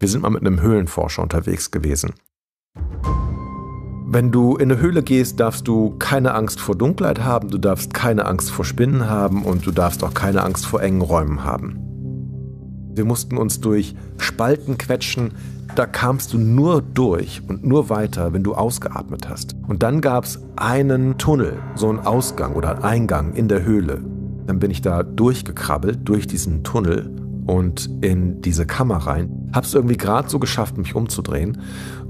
Wir sind mal mit einem Höhlenforscher unterwegs gewesen. Wenn du in eine Höhle gehst, darfst du keine Angst vor Dunkelheit haben, du darfst keine Angst vor Spinnen haben und du darfst auch keine Angst vor engen Räumen haben. Wir mussten uns durch Spalten quetschen, da kamst du nur durch und nur weiter, wenn du ausgeatmet hast. Und dann gab es einen Tunnel, so einen Ausgang oder einen Eingang in der Höhle. Dann bin ich da durchgekrabbelt, durch diesen Tunnel und in diese Kammer rein. Hab's irgendwie gerade so geschafft, mich umzudrehen.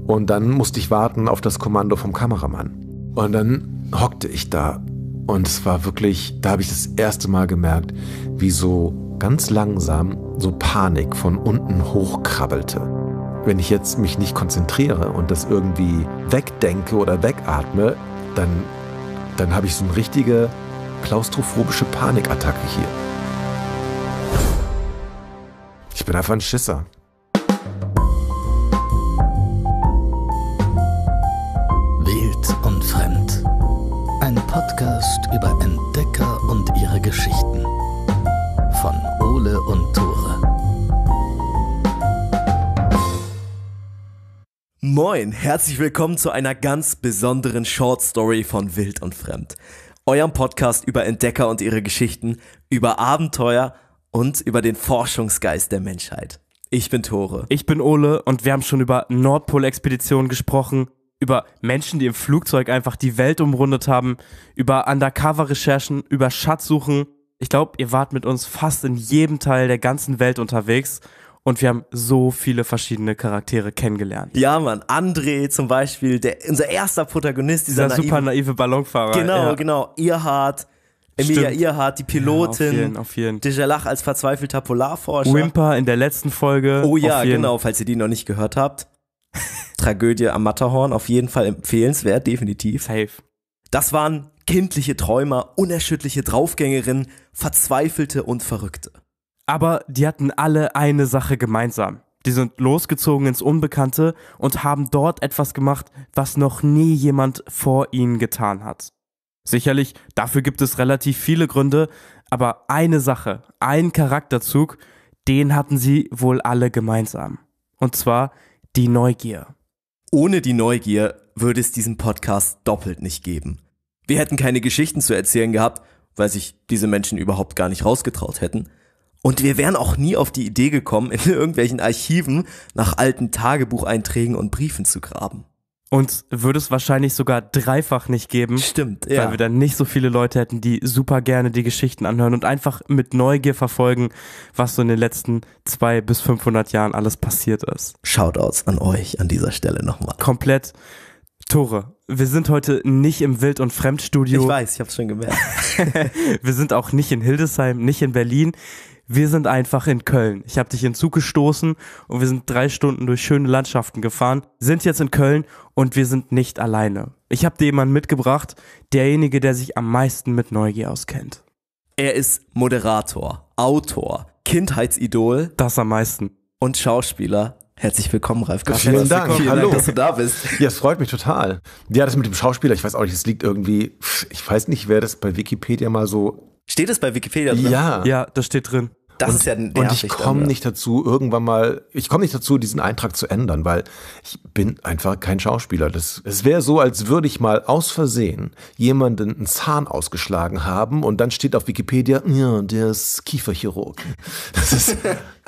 Und dann musste ich warten auf das Kommando vom Kameramann. Und dann hockte ich da. Und es war wirklich, da habe ich das erste Mal gemerkt, wie so ganz langsam so Panik von unten hochkrabbelte. Wenn ich jetzt mich nicht konzentriere und das irgendwie wegdenke oder wegatme, dann, dann habe ich so eine richtige klaustrophobische Panikattacke hier. Ich bin einfach ein Schisser. Moin, herzlich willkommen zu einer ganz besonderen Short Story von Wild und Fremd. Eurem Podcast über Entdecker und ihre Geschichten, über Abenteuer und über den Forschungsgeist der Menschheit. Ich bin Tore. Ich bin Ole und wir haben schon über Nordpol-Expeditionen gesprochen, über Menschen, die im Flugzeug einfach die Welt umrundet haben, über Undercover-Recherchen, über Schatzsuchen. Ich glaube, ihr wart mit uns fast in jedem Teil der ganzen Welt unterwegs und wir haben so viele verschiedene Charaktere kennengelernt. Ja, Mann, André zum Beispiel, der, unser erster Protagonist, dieser, dieser naive, super naive Ballonfahrer. Genau, ja. genau. Irhard, Emilia Stimmt. Earhart, die Pilotin. Ja, auf jeden, auf jeden. Lach als verzweifelter Polarforscher. Wimper in der letzten Folge. Oh ja, genau, falls ihr die noch nicht gehört habt. Tragödie am Matterhorn, auf jeden Fall empfehlenswert, definitiv. Safe. Das waren kindliche Träumer, unerschütterliche Draufgängerinnen, Verzweifelte und Verrückte. Aber die hatten alle eine Sache gemeinsam. Die sind losgezogen ins Unbekannte und haben dort etwas gemacht, was noch nie jemand vor ihnen getan hat. Sicherlich, dafür gibt es relativ viele Gründe, aber eine Sache, ein Charakterzug, den hatten sie wohl alle gemeinsam. Und zwar die Neugier. Ohne die Neugier würde es diesen Podcast doppelt nicht geben. Wir hätten keine Geschichten zu erzählen gehabt, weil sich diese Menschen überhaupt gar nicht rausgetraut hätten. Und wir wären auch nie auf die Idee gekommen, in irgendwelchen Archiven nach alten Tagebucheinträgen und Briefen zu graben. Und würde es wahrscheinlich sogar dreifach nicht geben. Stimmt, ja. Weil wir dann nicht so viele Leute hätten, die super gerne die Geschichten anhören und einfach mit Neugier verfolgen, was so in den letzten zwei bis 500 Jahren alles passiert ist. Shoutouts an euch an dieser Stelle nochmal. Komplett Tore. Wir sind heute nicht im Wild- und Fremdstudio. Ich weiß, ich hab's schon gemerkt. wir sind auch nicht in Hildesheim, nicht in Berlin wir sind einfach in Köln. Ich habe dich in Zug gestoßen und wir sind drei Stunden durch schöne Landschaften gefahren, sind jetzt in Köln und wir sind nicht alleine. Ich habe dir jemanden mitgebracht, derjenige, der sich am meisten mit Neugier auskennt. Er ist Moderator, Autor, Kindheitsidol. Das am meisten. Und Schauspieler. Herzlich willkommen, Ralf Kaffee. Vielen Dank, Vielen hallo. Dank, dass du da bist. Ja, es freut mich total. Ja, das mit dem Schauspieler, ich weiß auch nicht, es liegt irgendwie, ich weiß nicht, wer das bei Wikipedia mal so Steht es bei Wikipedia drin? Ja. Ja, das steht drin. Das und, ist ja nervig. Und ich komme nicht dazu, irgendwann mal, ich komme nicht dazu, diesen Eintrag zu ändern, weil ich bin einfach kein Schauspieler. Das, es wäre so, als würde ich mal aus Versehen jemanden einen Zahn ausgeschlagen haben und dann steht auf Wikipedia, ja, der ist Kieferchirurg. Das ist,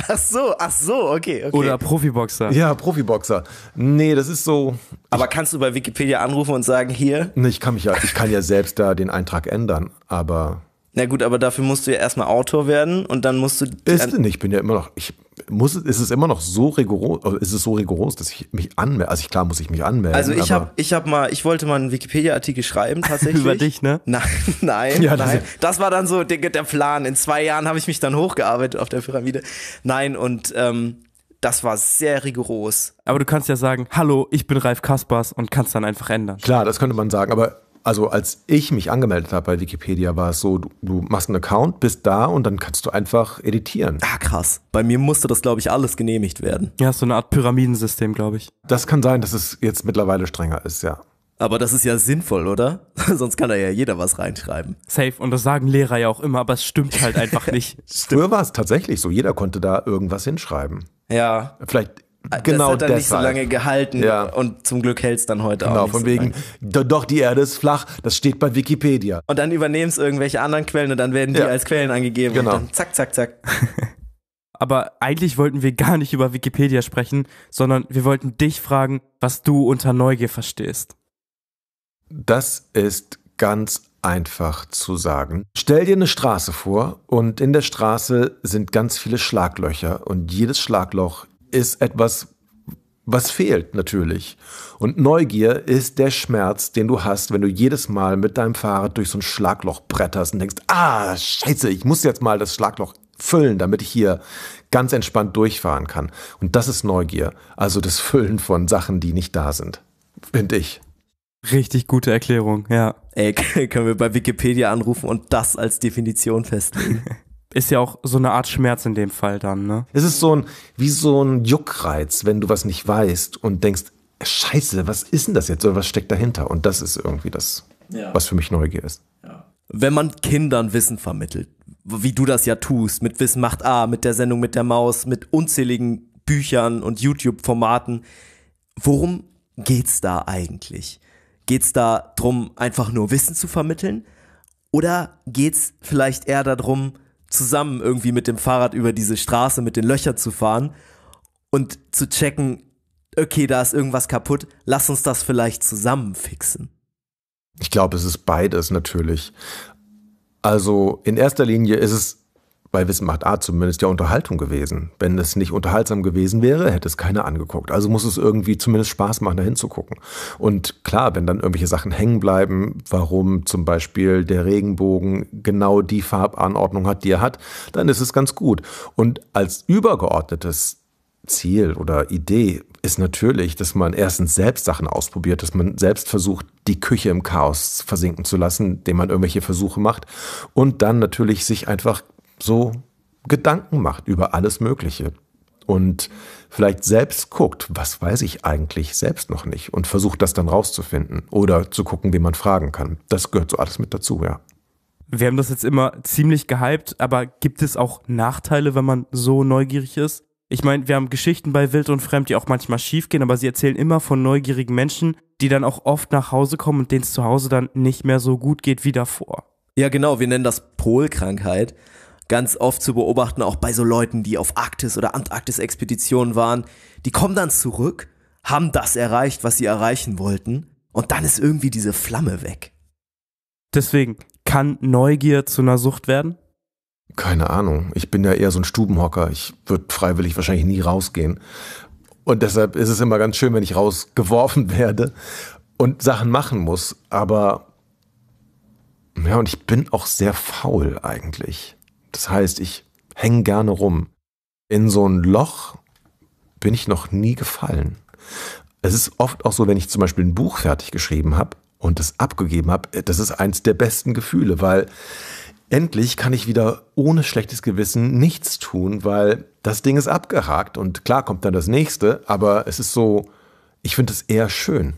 ach so, ach so, okay, okay. Oder Profiboxer. Ja, Profiboxer. Nee, das ist so. Aber ich, kannst du bei Wikipedia anrufen und sagen, hier? Nee, ich kann mich ja, ich kann ja selbst da den Eintrag ändern, aber na gut, aber dafür musst du ja erstmal Autor werden und dann musst du. Ist denn, ich bin ja immer noch, ich muss, ist es immer noch so rigoros, also ist es so rigoros, dass ich mich anmelde? Also ich, klar muss ich mich anmelden. Also ich habe, ich habe mal, ich wollte mal einen Wikipedia-Artikel schreiben tatsächlich. Über dich, ne? Nein, nein, ja, das nein. das war dann so der, der Plan. In zwei Jahren habe ich mich dann hochgearbeitet auf der Pyramide. Nein, und ähm, das war sehr rigoros. Aber du kannst ja sagen, hallo, ich bin Ralf Kaspers und kannst dann einfach ändern. Klar, das könnte man sagen, aber also als ich mich angemeldet habe bei Wikipedia, war es so, du, du, machst einen Account, bist da und dann kannst du einfach editieren. Ah, krass. Bei mir musste das, glaube ich, alles genehmigt werden. Ja, so eine Art Pyramidensystem, glaube ich. Das kann sein, dass es jetzt mittlerweile strenger ist, ja. Aber das ist ja sinnvoll, oder? Sonst kann da ja jeder was reinschreiben. Safe. Und das sagen Lehrer ja auch immer, aber es stimmt halt einfach nicht. stimmt. Früher war es tatsächlich so. Jeder konnte da irgendwas hinschreiben. Ja. Vielleicht äh, genau das hat dann deshalb. nicht so lange gehalten ja. und zum Glück hält es dann heute genau, auch. Genau, von so wegen, lange. doch die Erde ist flach, das steht bei Wikipedia. Und dann übernehmen es irgendwelche anderen Quellen und dann werden die ja. als Quellen angegeben genau. und dann zack, zack, zack. Aber eigentlich wollten wir gar nicht über Wikipedia sprechen, sondern wir wollten dich fragen, was du unter Neugier verstehst. Das ist ganz einfach zu sagen. Stell dir eine Straße vor und in der Straße sind ganz viele Schlaglöcher und jedes Schlagloch ist etwas, was fehlt natürlich. Und Neugier ist der Schmerz, den du hast, wenn du jedes Mal mit deinem Fahrrad durch so ein Schlagloch bretterst und denkst, ah, scheiße, ich muss jetzt mal das Schlagloch füllen, damit ich hier ganz entspannt durchfahren kann. Und das ist Neugier, also das Füllen von Sachen, die nicht da sind, finde ich. Richtig gute Erklärung, ja. Ey, können wir bei Wikipedia anrufen und das als Definition festlegen. ist ja auch so eine Art Schmerz in dem Fall dann, ne? Es ist so ein, wie so ein Juckreiz, wenn du was nicht weißt und denkst, Scheiße, was ist denn das jetzt oder was steckt dahinter? Und das ist irgendwie das, ja. was für mich Neugier ist. Wenn man Kindern Wissen vermittelt, wie du das ja tust, mit Wissen macht A, mit der Sendung mit der Maus, mit unzähligen Büchern und YouTube-Formaten, worum geht's da eigentlich? Geht's da drum, einfach nur Wissen zu vermitteln? Oder geht's vielleicht eher darum, zusammen irgendwie mit dem Fahrrad über diese Straße mit den Löchern zu fahren und zu checken, okay, da ist irgendwas kaputt, lass uns das vielleicht zusammen fixen. Ich glaube, es ist beides natürlich. Also in erster Linie ist es bei Wissen macht Art zumindest ja Unterhaltung gewesen. Wenn es nicht unterhaltsam gewesen wäre, hätte es keiner angeguckt. Also muss es irgendwie zumindest Spaß machen, da hinzugucken. Und klar, wenn dann irgendwelche Sachen hängen bleiben, warum zum Beispiel der Regenbogen genau die Farbanordnung hat, die er hat, dann ist es ganz gut. Und als übergeordnetes Ziel oder Idee ist natürlich, dass man erstens selbst Sachen ausprobiert, dass man selbst versucht, die Küche im Chaos versinken zu lassen, indem man irgendwelche Versuche macht und dann natürlich sich einfach so Gedanken macht über alles Mögliche und vielleicht selbst guckt, was weiß ich eigentlich selbst noch nicht und versucht das dann rauszufinden oder zu gucken, wen man fragen kann. Das gehört so alles mit dazu, ja. Wir haben das jetzt immer ziemlich gehypt, aber gibt es auch Nachteile, wenn man so neugierig ist? Ich meine, wir haben Geschichten bei Wild und Fremd, die auch manchmal schiefgehen, aber sie erzählen immer von neugierigen Menschen, die dann auch oft nach Hause kommen und denen es zu Hause dann nicht mehr so gut geht wie davor. Ja, genau, wir nennen das Polkrankheit ganz oft zu beobachten, auch bei so Leuten, die auf Arktis- oder Antarktis-Expeditionen waren. Die kommen dann zurück, haben das erreicht, was sie erreichen wollten, und dann ist irgendwie diese Flamme weg. Deswegen, kann Neugier zu einer Sucht werden? Keine Ahnung. Ich bin ja eher so ein Stubenhocker. Ich würde freiwillig wahrscheinlich nie rausgehen. Und deshalb ist es immer ganz schön, wenn ich rausgeworfen werde und Sachen machen muss. Aber ja, und ich bin auch sehr faul eigentlich. Das heißt, ich hänge gerne rum. In so ein Loch bin ich noch nie gefallen. Es ist oft auch so, wenn ich zum Beispiel ein Buch fertig geschrieben habe und es abgegeben habe, das ist eins der besten Gefühle, weil endlich kann ich wieder ohne schlechtes Gewissen nichts tun, weil das Ding ist abgehakt und klar kommt dann das nächste, aber es ist so, ich finde es eher schön.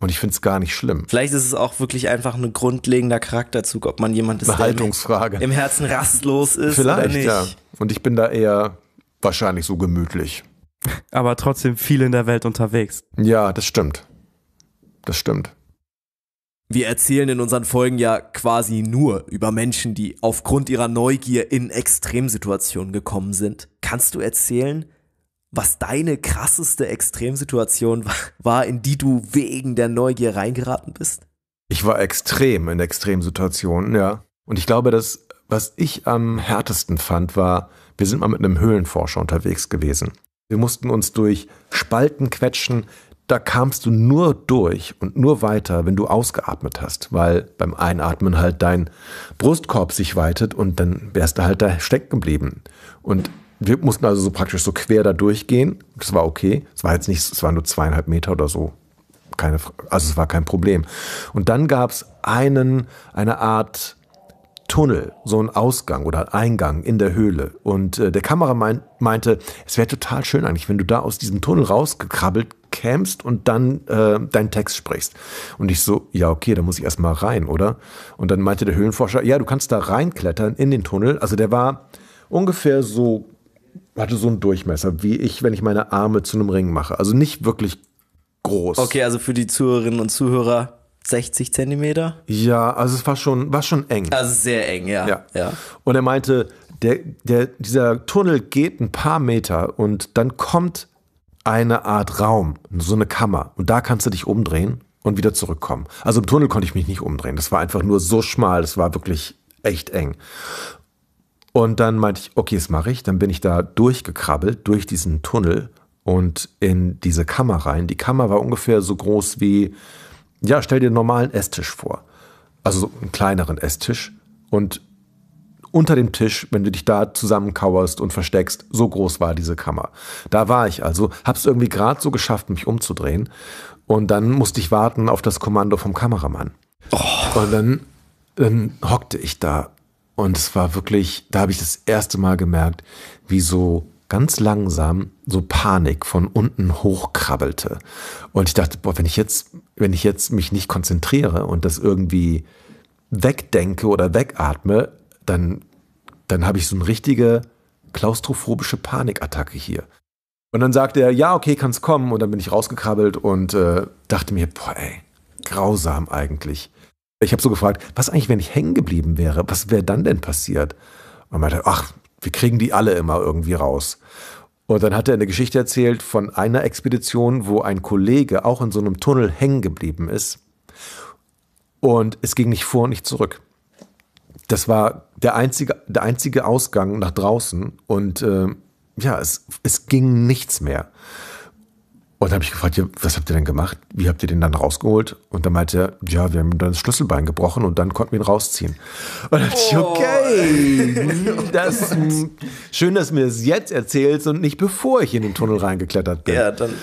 Und ich finde es gar nicht schlimm. Vielleicht ist es auch wirklich einfach ein grundlegender Charakterzug, ob man jemand ist, eine Haltungsfrage. im, Herzen rastlos ist Vielleicht, oder nicht. ja. Und ich bin da eher wahrscheinlich so gemütlich. Aber trotzdem viel in der Welt unterwegs. Ja, das stimmt. Das stimmt. Wir erzählen in unseren Folgen ja quasi nur über Menschen, die aufgrund ihrer Neugier in Extremsituationen gekommen sind. Kannst du erzählen, was deine krasseste Extremsituation war, in die du wegen der Neugier reingeraten bist? Ich war extrem in Extremsituationen, ja. Und ich glaube, das, was ich am härtesten fand, war, wir sind mal mit einem Höhlenforscher unterwegs gewesen. Wir mussten uns durch Spalten quetschen. Da kamst du nur durch und nur weiter, wenn du ausgeatmet hast, weil beim Einatmen halt dein Brustkorb sich weitet und dann wärst du halt da stecken geblieben. Und wir mussten also so praktisch so quer da durchgehen. Das war okay. Es war jetzt nicht, es waren nur zweieinhalb Meter oder so. Keine, also es war kein Problem. Und dann gab es einen, eine Art Tunnel, so ein Ausgang oder Eingang in der Höhle. Und äh, der Kameramann meinte, es wäre total schön eigentlich, wenn du da aus diesem Tunnel rausgekrabbelt kämst und dann äh, deinen Text sprichst. Und ich so, ja, okay, da muss ich erstmal rein, oder? Und dann meinte der Höhlenforscher, ja, du kannst da reinklettern in den Tunnel. Also der war ungefähr so hatte so einen Durchmesser, wie ich, wenn ich meine Arme zu einem Ring mache. Also nicht wirklich groß. Okay, also für die Zuhörerinnen und Zuhörer 60 Zentimeter? Ja, also es war schon, war schon eng. Also sehr eng, ja. ja. ja. Und er meinte, der, der, dieser Tunnel geht ein paar Meter und dann kommt eine Art Raum, so eine Kammer. Und da kannst du dich umdrehen und wieder zurückkommen. Also im Tunnel konnte ich mich nicht umdrehen. Das war einfach nur so schmal, das war wirklich echt eng. Und dann meinte ich, okay, das mache ich. Dann bin ich da durchgekrabbelt, durch diesen Tunnel und in diese Kammer rein. Die Kammer war ungefähr so groß wie, ja, stell dir einen normalen Esstisch vor. Also so einen kleineren Esstisch. Und unter dem Tisch, wenn du dich da zusammenkauerst und versteckst, so groß war diese Kammer. Da war ich also, hab's irgendwie gerade so geschafft, mich umzudrehen. Und dann musste ich warten auf das Kommando vom Kameramann. Oh. Und dann, dann hockte ich da und es war wirklich, da habe ich das erste Mal gemerkt, wie so ganz langsam so Panik von unten hochkrabbelte. Und ich dachte, boah, wenn ich jetzt, wenn ich jetzt mich nicht konzentriere und das irgendwie wegdenke oder wegatme, dann, dann habe ich so eine richtige klaustrophobische Panikattacke hier. Und dann sagte er, ja, okay, kannst kommen. Und dann bin ich rausgekrabbelt und äh, dachte mir, boah, ey, grausam eigentlich. Ich habe so gefragt, was eigentlich, wenn ich hängen geblieben wäre? Was wäre dann denn passiert? Und meinte, ach, wir kriegen die alle immer irgendwie raus. Und dann hat er eine Geschichte erzählt von einer Expedition, wo ein Kollege auch in so einem Tunnel hängen geblieben ist. Und es ging nicht vor und nicht zurück. Das war der einzige, der einzige Ausgang nach draußen. Und äh, ja, es, es ging nichts mehr. Und habe ich gefragt, ja, was habt ihr denn gemacht? Wie habt ihr den dann rausgeholt? Und dann meinte er, ja, wir haben dann das Schlüsselbein gebrochen und dann konnten wir ihn rausziehen. Und dann dachte ich, oh. okay, das, schön, dass du mir das jetzt erzählst und nicht bevor ich in den Tunnel reingeklettert bin. Ja, dann.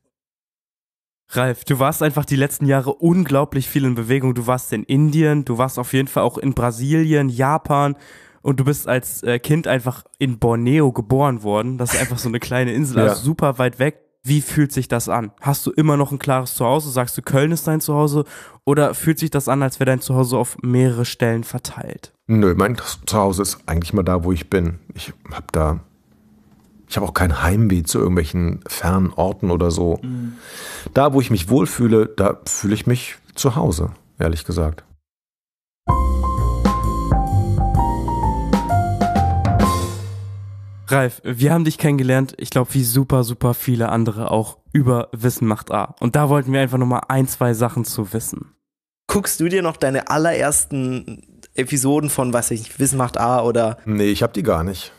Ralf, du warst einfach die letzten Jahre unglaublich viel in Bewegung. Du warst in Indien, du warst auf jeden Fall auch in Brasilien, Japan und du bist als äh, Kind einfach in Borneo geboren worden. Das ist einfach so eine kleine Insel, also ja. super weit weg wie fühlt sich das an? Hast du immer noch ein klares Zuhause? Sagst du, Köln ist dein Zuhause? Oder fühlt sich das an, als wäre dein Zuhause auf mehrere Stellen verteilt? Nö, mein Zuhause ist eigentlich mal da, wo ich bin. Ich habe da, ich habe auch kein Heimweh zu irgendwelchen fernen Orten oder so. Mhm. Da, wo ich mich wohlfühle, da fühle ich mich zu Hause, ehrlich gesagt. Ralf, wir haben dich kennengelernt, ich glaube, wie super, super viele andere auch über Wissen macht A. Und da wollten wir einfach nochmal ein, zwei Sachen zu wissen. Guckst du dir noch deine allerersten Episoden von, weiß ich nicht, Wissen macht A oder. Nee, ich hab die gar nicht.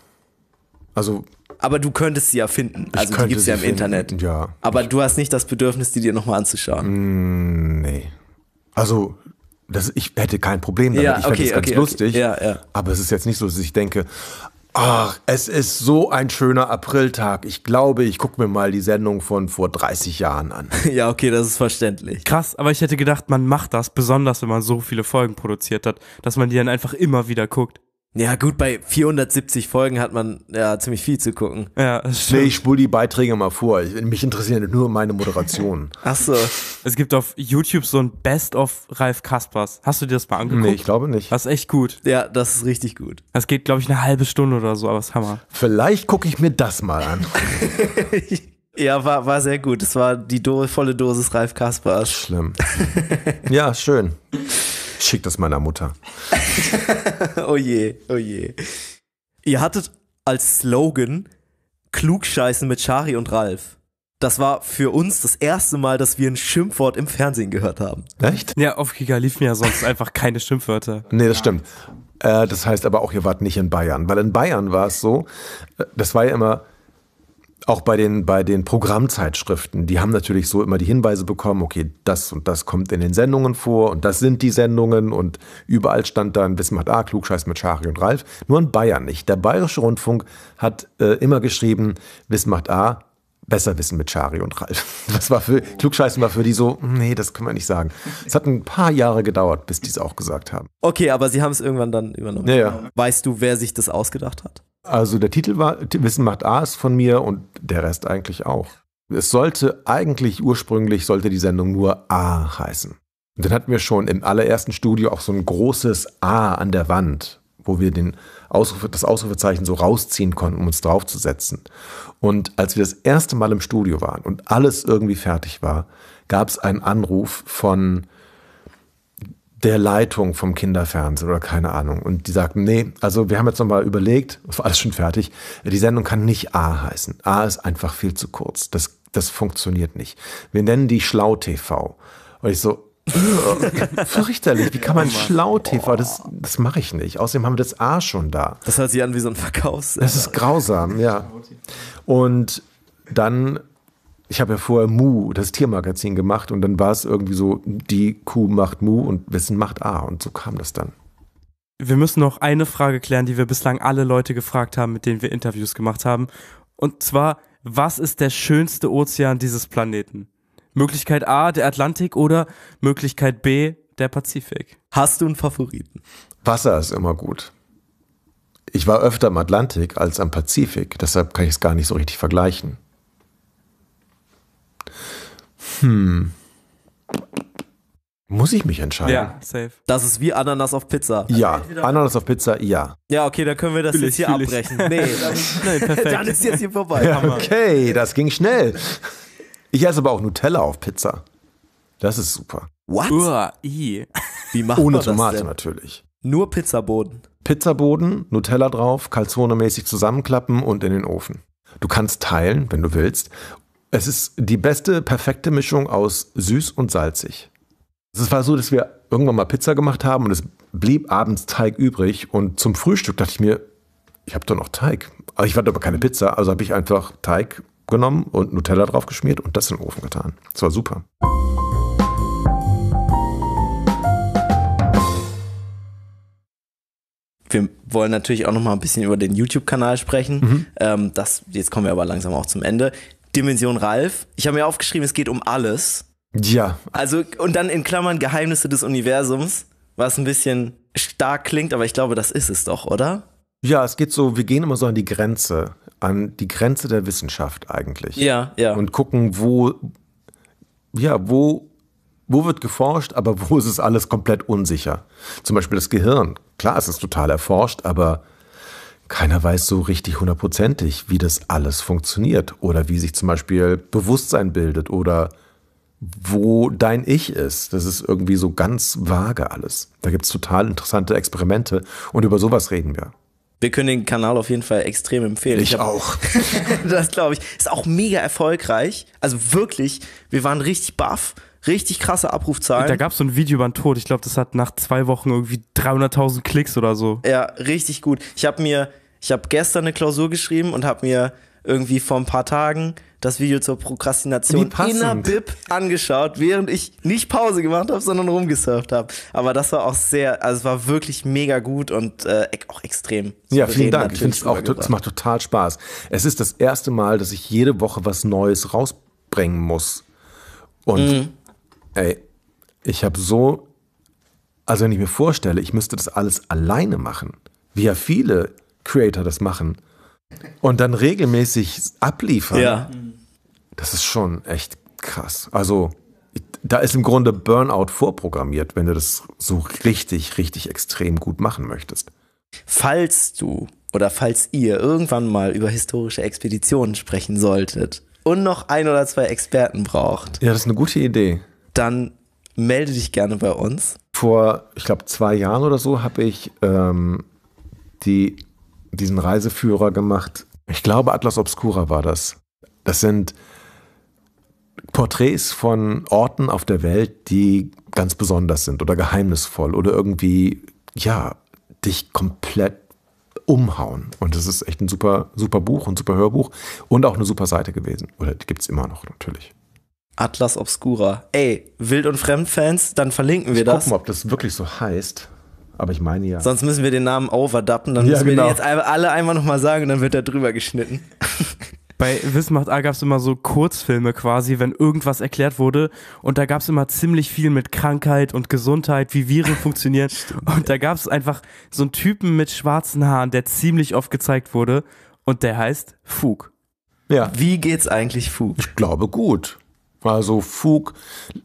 Also. Aber du könntest sie ja finden. Also die gibt es ja im finden. Internet. Ja. Aber du hast nicht das Bedürfnis, die dir nochmal anzuschauen. Mm, nee. Also das, ich hätte kein Problem damit. Ja, ich okay, das es ganz okay, lustig. Okay. Ja, ja. Aber es ist jetzt nicht so, dass ich denke, Ach, es ist so ein schöner Apriltag. Ich glaube, ich gucke mir mal die Sendung von vor 30 Jahren an. Ja, okay, das ist verständlich. Krass, aber ich hätte gedacht, man macht das, besonders wenn man so viele Folgen produziert hat, dass man die dann einfach immer wieder guckt. Ja, gut, bei 470 Folgen hat man ja ziemlich viel zu gucken. Ja, nee, ich spule die Beiträge mal vor. Mich interessieren nur meine Moderationen. Achso. Es gibt auf YouTube so ein Best of Ralf Kaspers. Hast du dir das mal angeguckt? Nee, ich glaube nicht. Das ist echt gut. Ja, das ist richtig gut. Das geht, glaube ich, eine halbe Stunde oder so, aber ist Hammer. Vielleicht gucke ich mir das mal an. ja, war, war sehr gut. Es war die do volle Dosis Ralf Kaspers. Schlimm. ja, schön. Schick das meiner Mutter. oh je, oh je. Ihr hattet als Slogan Klugscheißen mit Shari und Ralf. Das war für uns das erste Mal, dass wir ein Schimpfwort im Fernsehen gehört haben. Echt? Ja, auf Giga liefen ja sonst einfach keine Schimpfwörter. Nee, das stimmt. Äh, das heißt aber auch, ihr wart nicht in Bayern, weil in Bayern war es so, äh, das war ja immer auch bei den, bei den Programmzeitschriften, die haben natürlich so immer die Hinweise bekommen, okay, das und das kommt in den Sendungen vor und das sind die Sendungen und überall stand dann Wissen macht A, Klugscheiß mit Schari und Ralf, nur in Bayern nicht. Der Bayerische Rundfunk hat äh, immer geschrieben, Wissen macht A, besser wissen mit Schari und Ralf. Das war für, Klugscheißen war für die so, nee, das können wir nicht sagen. Es hat ein paar Jahre gedauert, bis die es auch gesagt haben. Okay, aber sie haben es irgendwann dann übernommen. Ja, ja. Weißt du, wer sich das ausgedacht hat? Also der Titel war Wissen macht A ist von mir und der Rest eigentlich auch. Es sollte eigentlich ursprünglich sollte die Sendung nur A heißen. Und dann hatten wir schon im allerersten Studio auch so ein großes A an der Wand, wo wir den Ausrufe, das Ausrufezeichen so rausziehen konnten, um uns draufzusetzen. Und als wir das erste Mal im Studio waren und alles irgendwie fertig war, gab es einen Anruf von der Leitung vom Kinderfernsehen oder keine Ahnung. Und die sagten, nee, also wir haben jetzt nochmal überlegt, war alles schon fertig, die Sendung kann nicht A heißen. A ist einfach viel zu kurz. Das, das funktioniert nicht. Wir nennen die Schlau TV. Und ich so, Fürchterlich, wie kann man oh schlau TV? Das, das mache ich nicht. Außerdem haben wir das A schon da. Das hört sich an wie so ein Verkaufs. Das ist grausam, ja. Und dann ich habe ja vorher Mu, das Tiermagazin gemacht und dann war es irgendwie so, die Kuh macht Mu und Wissen macht A und so kam das dann. Wir müssen noch eine Frage klären, die wir bislang alle Leute gefragt haben, mit denen wir Interviews gemacht haben. Und zwar, was ist der schönste Ozean dieses Planeten? Möglichkeit A, der Atlantik oder Möglichkeit B, der Pazifik? Hast du einen Favoriten? Wasser ist immer gut. Ich war öfter am Atlantik als am Pazifik, deshalb kann ich es gar nicht so richtig vergleichen. Hm. Muss ich mich entscheiden? Ja, safe. Das ist wie Ananas auf Pizza. Ja, Ananas auf Pizza, ja. Ja, okay, dann können wir das fühl jetzt ich, hier abbrechen. Nee, dann, perfekt. dann ist jetzt hier vorbei. Ja, okay, das ging schnell. Ich esse aber auch Nutella auf Pizza. Das ist super. What? Uah, wie macht Ohne man das Tomate denn? natürlich. Nur Pizzaboden. Pizzaboden, Nutella drauf, Calzone mäßig zusammenklappen und in den Ofen. Du kannst teilen, wenn du willst, es ist die beste, perfekte Mischung aus süß und salzig. Es war so, dass wir irgendwann mal Pizza gemacht haben und es blieb abends Teig übrig. Und zum Frühstück dachte ich mir, ich habe doch noch Teig. Aber ich hatte aber keine Pizza, also habe ich einfach Teig genommen und Nutella drauf geschmiert und das in den Ofen getan. Das war super. Wir wollen natürlich auch noch mal ein bisschen über den YouTube-Kanal sprechen. Mhm. Ähm, das, jetzt kommen wir aber langsam auch zum Ende. Dimension Ralf. Ich habe mir aufgeschrieben, es geht um alles. Ja. Also, und dann in Klammern Geheimnisse des Universums, was ein bisschen stark klingt, aber ich glaube, das ist es doch, oder? Ja, es geht so, wir gehen immer so an die Grenze, an die Grenze der Wissenschaft eigentlich. Ja, ja. Und gucken, wo, ja, wo, wo wird geforscht, aber wo ist es alles komplett unsicher? Zum Beispiel das Gehirn. Klar, es ist total erforscht, aber keiner weiß so richtig hundertprozentig, wie das alles funktioniert oder wie sich zum Beispiel Bewusstsein bildet oder wo dein Ich ist. Das ist irgendwie so ganz vage alles. Da gibt es total interessante Experimente und über sowas reden wir. Wir können den Kanal auf jeden Fall extrem empfehlen. Ich, ich hab, auch. das glaube ich. Ist auch mega erfolgreich. Also wirklich, wir waren richtig baff Richtig krasse Abrufzahlen. Da gab es so ein Video über den Tod. Ich glaube, das hat nach zwei Wochen irgendwie 300.000 Klicks oder so. Ja, richtig gut. Ich habe mir, ich habe gestern eine Klausur geschrieben und habe mir irgendwie vor ein paar Tagen das Video zur Prokrastination in der Bib angeschaut, während ich nicht Pause gemacht habe, sondern rumgesurft habe. Aber das war auch sehr, also es war wirklich mega gut und äh, e-, auch extrem. Ja, vielen Dank. Ich finde es auch, es macht total Spaß. Es ist das erste Mal, dass ich jede Woche was Neues rausbringen muss. Und mhm ey, ich habe so, also wenn ich mir vorstelle, ich müsste das alles alleine machen, wie ja viele Creator das machen und dann regelmäßig abliefern, ja. das ist schon echt krass. Also da ist im Grunde Burnout vorprogrammiert, wenn du das so richtig, richtig extrem gut machen möchtest. Falls du oder falls ihr irgendwann mal über historische Expeditionen sprechen solltet und noch ein oder zwei Experten braucht. Ja, das ist eine gute Idee dann melde dich gerne bei uns. Vor, ich glaube, zwei Jahren oder so habe ich ähm, die, diesen Reiseführer gemacht. Ich glaube, Atlas Obscura war das. Das sind Porträts von Orten auf der Welt, die ganz besonders sind oder geheimnisvoll oder irgendwie, ja, dich komplett umhauen. Und das ist echt ein super, super Buch und super Hörbuch und auch eine super Seite gewesen. Oder die gibt es immer noch natürlich. Atlas Obscura. Ey, Wild- und Fremdfans, dann verlinken wir ich das. Gucken, ob das wirklich so heißt. Aber ich meine ja. Sonst müssen wir den Namen overdappen, dann ja, müssen genau. wir den genau. jetzt alle einmal nochmal sagen und dann wird er drüber geschnitten. Bei Wissen macht A gab es immer so Kurzfilme quasi, wenn irgendwas erklärt wurde. Und da gab es immer ziemlich viel mit Krankheit und Gesundheit, wie Viren funktionieren. und da gab es einfach so einen Typen mit schwarzen Haaren, der ziemlich oft gezeigt wurde. Und der heißt Fug. Ja. Wie geht's eigentlich Fug? Ich glaube gut mal so Fug,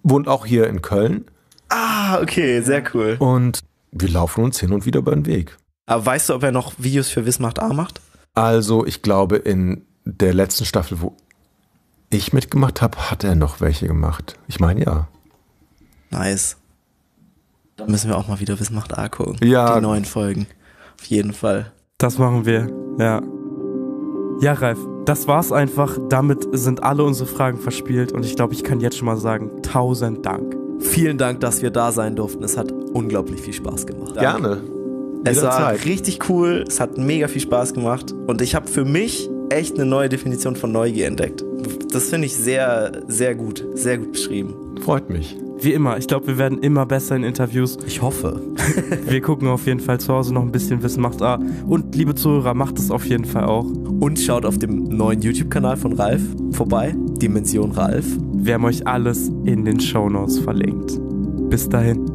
wohnt auch hier in Köln. Ah, okay, sehr cool. Und wir laufen uns hin und wieder über den Weg. Aber weißt du, ob er noch Videos für Wismacht A macht? Also, ich glaube, in der letzten Staffel, wo ich mitgemacht habe, hat er noch welche gemacht. Ich meine ja. Nice. Da müssen wir auch mal wieder Wismacht A gucken. Ja. Die neuen Folgen. Auf jeden Fall. Das machen wir, ja. Ja, Ralf, das war's einfach. Damit sind alle unsere Fragen verspielt und ich glaube, ich kann jetzt schon mal sagen, tausend Dank. Vielen Dank, dass wir da sein durften. Es hat unglaublich viel Spaß gemacht. Gerne. Es war richtig cool, es hat mega viel Spaß gemacht und ich habe für mich echt eine neue Definition von Neugier entdeckt. Das finde ich sehr, sehr gut, sehr gut beschrieben. Freut mich. Wie immer, ich glaube, wir werden immer besser in Interviews. Ich hoffe. wir gucken auf jeden Fall zu Hause noch ein bisschen Wissen macht A. Und liebe Zuhörer, macht es auf jeden Fall auch. Und schaut auf dem neuen YouTube-Kanal von Ralf vorbei, Dimension Ralf. Wir haben euch alles in den Shownotes verlinkt. Bis dahin.